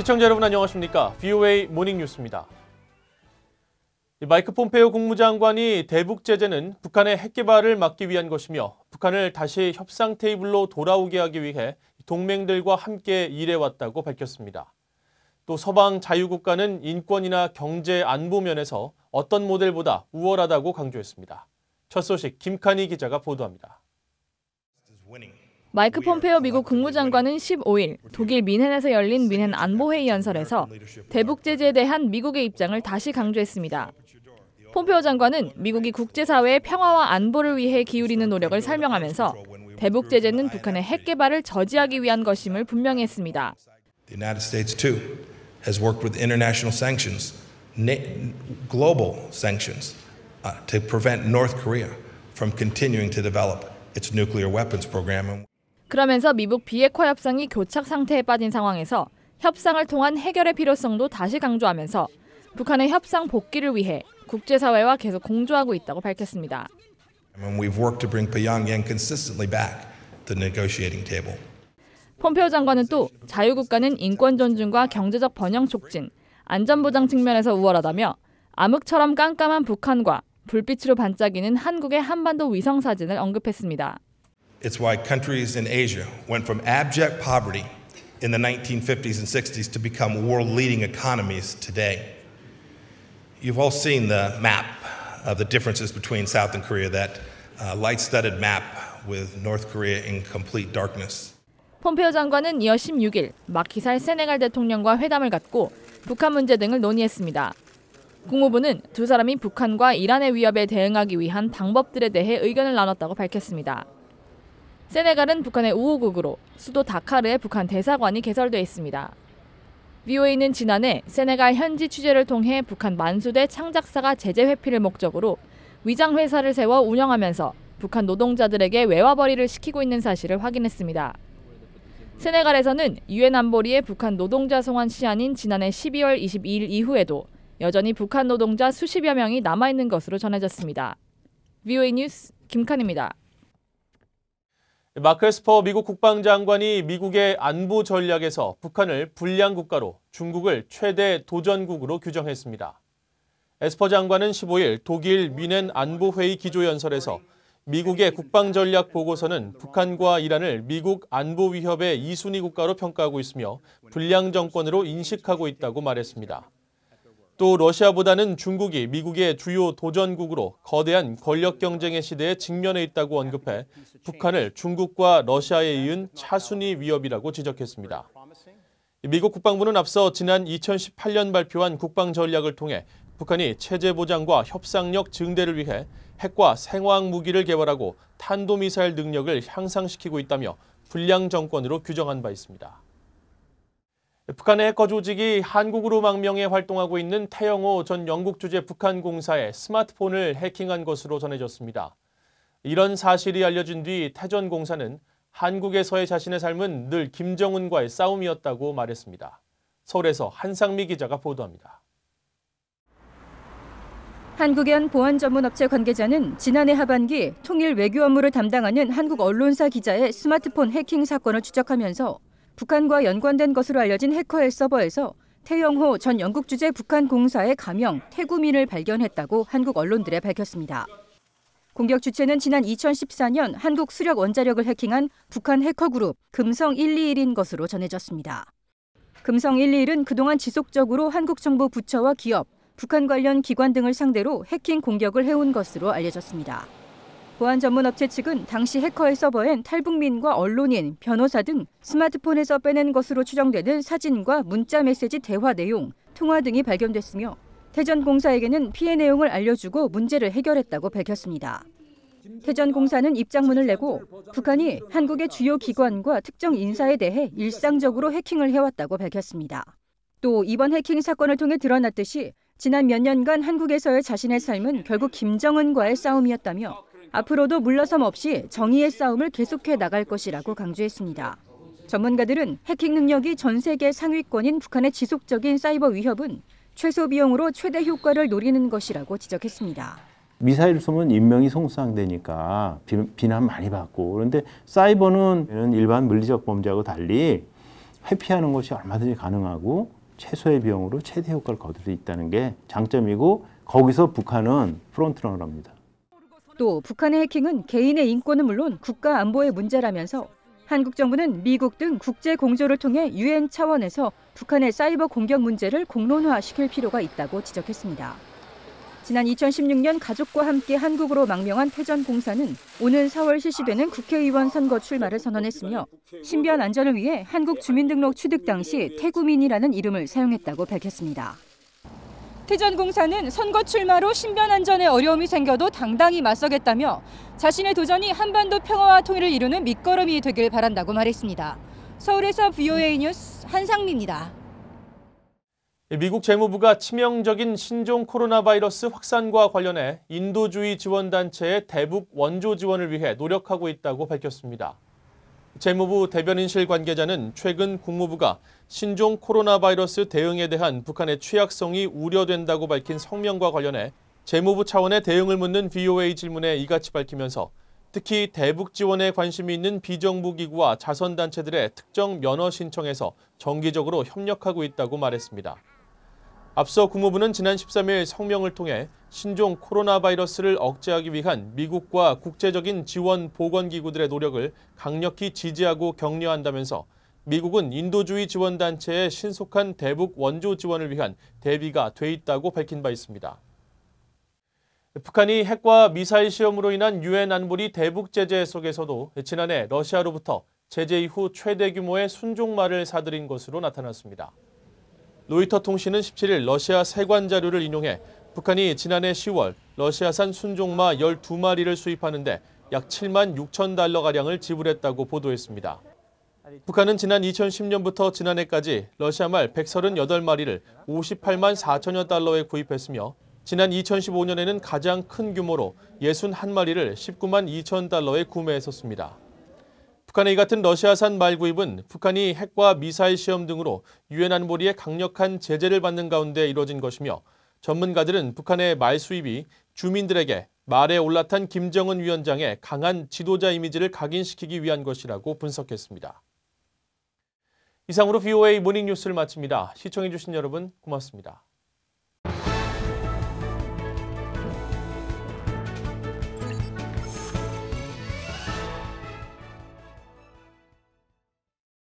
시청자 여러분 안녕하십니까? VOA 모닝뉴스입니다. 마이크 폼페오 국무장관이 대북 제재는 북한의 핵 개발을 막기 위한 것이며 북한을 다시 협상 테이블로 돌아오게 하기 위해 동맹들과 함께 일해왔다고 밝혔습니다. 또 서방 자유국가는 인권이나 경제 안보 면에서 어떤 모델보다 우월하다고 강조했습니다. 첫 소식 김카니 기자가 보도합니다. 마이크 폼페오 미국 국무장관은 15일 독일 민헨에서 열린 민헨 안보회의 연설에서 대북 제재에 대한 미국의 입장을 다시 강조했습니다. 폼페오 장관은 미국이 국제사회의 평화와 안보를 위해 기울이는 노력을 설명하면서 대북 제재는 북한의 핵 개발을 저지하기 위한 것임을 분명히 했습니다. The United States too has worked with international sanctions, global sanctions to prevent North Korea from continuing to develop its nuclear weapons program. 그러면서 미국 비핵화 협상이 교착 상태에 빠진 상황에서 협상을 통한 해결의 필요성도 다시 강조하면서 북한의 협상 복귀를 위해 국제사회와 계속 공조하고 있다고 밝혔습니다. 폼페오 장관은 또 자유국가는 인권 존중과 경제적 번영 촉진, 안전보장 측면에서 우월하다며 암흑처럼 깜깜한 북한과 불빛으로 반짝이는 한국의 한반도 위성 사진을 언급했습니다. It's why countries in Asia went from abject poverty in the 1950s and 60s to become world leading economies today. You've all seen the map of the differences between South and Korea, that uh, light studded map with North Korea in complete darkness. 폼페오 장관은 이어 16일 마키살 세네갈 대통령과 회담을 갖고 북한 문제 등을 논의했습니다. 국무부는 두 사람이 북한과 이란의 위협에 대응하기 위한 방법들에 대해 의견을 나눴다고 밝혔습니다. 세네갈은 북한의 우호국으로 수도 다카르에 북한 대사관이 개설돼 있습니다. VOA는 지난해 세네갈 현지 취재를 통해 북한 만수대 창작사가 제재 회피를 목적으로 위장 회사를 세워 운영하면서 북한 노동자들에게 외화벌이를 시키고 있는 사실을 확인했습니다. 세네갈에서는 유엔 안보리의 북한 노동자 송환 시한인 지난해 12월 22일 이후에도 여전히 북한 노동자 수십여 명이 남아 있는 것으로 전해졌습니다. VOA 뉴스 김칸입니다. 마크에스퍼 미국 국방장관이 미국의 안보 전략에서 북한을 불량 국가로 중국을 최대 도전국으로 규정했습니다. 에스퍼 장관은 15일 독일 미넨 안보회의 기조연설에서 미국의 국방 전략 보고서는 북한과 이란을 미국 안보 위협의 2순위 국가로 평가하고 있으며 불량 정권으로 인식하고 있다고 말했습니다. 또 러시아보다는 중국이 미국의 주요 도전국으로 거대한 권력 경쟁의 시대에 직면해 있다고 언급해 북한을 중국과 러시아에 이은 차순위 위협이라고 지적했습니다. 미국 국방부는 앞서 지난 2018년 발표한 국방 전략을 통해 북한이 체제 보장과 협상력 증대를 위해 핵과 생화학 무기를 개발하고 탄도미사일 능력을 향상시키고 있다며 불량 정권으로 규정한 바 있습니다. 북한의 해커 조직이 한국으로 망명해 활동하고 있는 태영호 전 영국 주재 북한 공사의 스마트폰을 해킹한 것으로 전해졌습니다. 이런 사실이 알려진 뒤 태전 공사는 한국에서의 자신의 삶은 늘 김정은과의 싸움이었다고 말했습니다. 서울에서 한상미 기자가 보도합니다. 한국연 보안 전문 업체 관계자는 지난해 하반기 통일 외교 업무를 담당하는 한국 언론사 기자의 스마트폰 해킹 사건을 추적하면서 북한과 연관된 것으로 알려진 해커의 서버에서 태영호 전 영국 주재 북한 공사의 가명 태구민을 발견했다고 한국 언론들에 밝혔습니다. 공격 주체는 지난 2014년 한국 수력 원자력을 해킹한 북한 해커 그룹 금성 121인 것으로 전해졌습니다. 금성 121은 그동안 지속적으로 한국 정부 부처와 기업, 북한 관련 기관 등을 상대로 해킹 공격을 해온 것으로 알려졌습니다. 보안 전문 업체 측은 당시 해커의 서버엔 탈북민과 언론인, 변호사 등 스마트폰에서 빼낸 것으로 추정되는 사진과 문자 메시지 대화 내용, 통화 등이 발견됐으며 태전공사에게는 피해 내용을 알려주고 문제를 해결했다고 밝혔습니다. 태전공사는 입장문을 내고 북한이 한국의 주요 기관과 특정 인사에 대해 일상적으로 해킹을 해왔다고 밝혔습니다. 또 이번 해킹 사건을 통해 드러났듯이 지난 몇 년간 한국에서의 자신의 삶은 결국 김정은과의 싸움이었다며 앞으로도 물러섬 없이 정의의 싸움을 계속해 나갈 것이라고 강조했습니다. 전문가들은 해킹 능력이 전 세계 상위권인 북한의 지속적인 사이버 위협은 최소 비용으로 최대 효과를 노리는 것이라고 지적했습니다. 미사일 쏘면 인명이 손상되니까 비난 많이 받고 그런데 사이버는 일반 물리적 범죄하고 달리 회피하는 것이 얼마든지 가능하고 최소의 비용으로 최대 효과를 거둘 수 있다는 게 장점이고 거기서 북한은 프론트러너랍니다. 또 북한의 해킹은 개인의 인권은 물론 국가 안보의 문제라면서 한국 정부는 미국 등 국제 공조를 통해 유엔 차원에서 북한의 사이버 공격 문제를 공론화시킬 필요가 있다고 지적했습니다. 지난 2016년 가족과 함께 한국으로 망명한 태전 봉사는 오는 4월 실시되는 국회의원 선거 출마를 선언했으며 신변 안전을 위해 한국 주민등록 취득 당시 태구민이라는 이름을 사용했다고 밝혔습니다. 태전공사는 선거 출마로 신변 안전에 어려움이 생겨도 당당히 맞서겠다며 자신의 도전이 한반도 평화와 통일을 이루는 밑거름이 되길 바란다고 말했습니다. 서울에서 VOA 뉴스 한상미입니다. 예, 미국 재무부가 치명적인 신종 코로나 바이러스 확산과 관련해 인도주의 지원단체의 대북 원조 지원을 위해 노력하고 있다고 밝혔습니다. 재무부 대변인실 관계자는 최근 국무부가 신종 코로나 바이러스 대응에 대한 북한의 취약성이 우려된다고 밝힌 성명과 관련해 재무부 차원의 대응을 묻는 VOA 질문에 이같이 밝히면서 특히 대북 지원에 관심이 있는 비정부 기구와 자선단체들의 특정 면허 신청에서 정기적으로 협력하고 있다고 말했습니다. 앞서 국무부는 지난 13일 성명을 통해 신종 코로나 바이러스를 억제하기 위한 미국과 국제적인 지원 보건기구들의 노력을 강력히 지지하고 격려한다면서 미국은 인도주의 지원단체의 신속한 대북 원조 지원을 위한 대비가 돼 있다고 밝힌 바 있습니다. 북한이 핵과 미사일 시험으로 인한 유엔 안보리 대북 제재 속에서도 지난해 러시아로부터 제재 이후 최대 규모의 순종말을 사들인 것으로 나타났습니다. 로이터 통신은 17일 러시아 세관 자료를 인용해 북한이 지난해 10월 러시아산 순종마 12마리를 수입하는데 약 7만 6천 달러가량을 지불했다고 보도했습니다. 북한은 지난 2010년부터 지난해까지 러시아 말 138마리를 58만 4천여 달러에 구입했으며 지난 2015년에는 가장 큰 규모로 61마리를 19만 2천 달러에 구매했었습니다. 북한의 이 같은 러시아산 말 구입은 북한이 핵과 미사일 시험 등으로 유엔 안보리의 강력한 제재를 받는 가운데 이뤄진 것이며 전문가들은 북한의 말 수입이 주민들에게 말에 올라탄 김정은 위원장의 강한 지도자 이미지를 각인시키기 위한 것이라고 분석했습니다. 이상으로 VOA 모닝뉴스를 마칩니다. 시청해주신 여러분 고맙습니다.